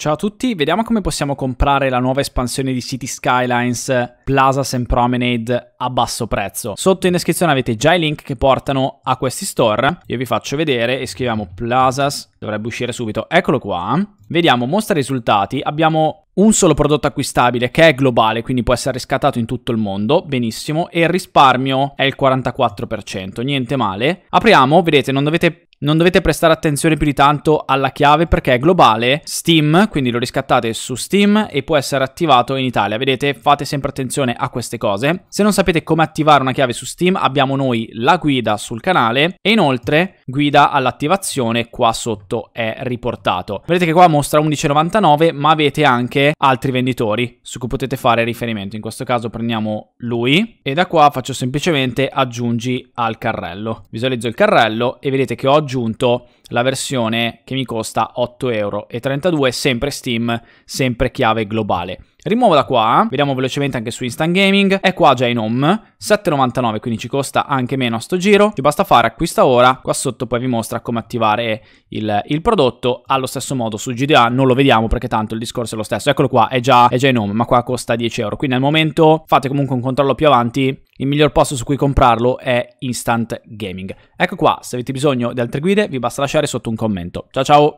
Ciao a tutti, vediamo come possiamo comprare la nuova espansione di City Skylines Plazas and Promenade a basso prezzo. Sotto in descrizione avete già i link che portano a questi store. Io vi faccio vedere e scriviamo Plazas, dovrebbe uscire subito. Eccolo qua. Vediamo, mostra risultati. Abbiamo un solo prodotto acquistabile che è globale, quindi può essere riscattato in tutto il mondo, benissimo, e il risparmio è il 44%, niente male. Apriamo, vedete, non dovete non dovete prestare attenzione più di tanto alla chiave perché è globale Steam, quindi lo riscattate su Steam e può essere attivato in Italia. Vedete, fate sempre attenzione a queste cose. Se non sapete come attivare una chiave su Steam, abbiamo noi la guida sul canale e inoltre guida all'attivazione qua sotto è riportato. Vedete che qua mostra 11,99 ma avete anche altri venditori su cui potete fare riferimento. In questo caso prendiamo lui e da qua faccio semplicemente aggiungi al carrello. Visualizzo il carrello e vedete che ho aggiunto la versione che mi costa 8,32 euro, sempre Steam, sempre chiave globale. Rimuovo da qua, eh. vediamo velocemente anche su Instant Gaming, è qua già in home, 7,99 quindi ci costa anche meno a sto giro, ci basta fare acquista ora, qua sotto poi vi mostra come attivare il, il prodotto, allo stesso modo su GDA non lo vediamo perché tanto il discorso è lo stesso, eccolo qua, è già, è già in home, ma qua costa 10 euro, quindi al momento fate comunque un controllo più avanti, il miglior posto su cui comprarlo è Instant Gaming. Ecco qua, se avete bisogno di altre guide vi basta lasciare sotto un commento. Ciao ciao!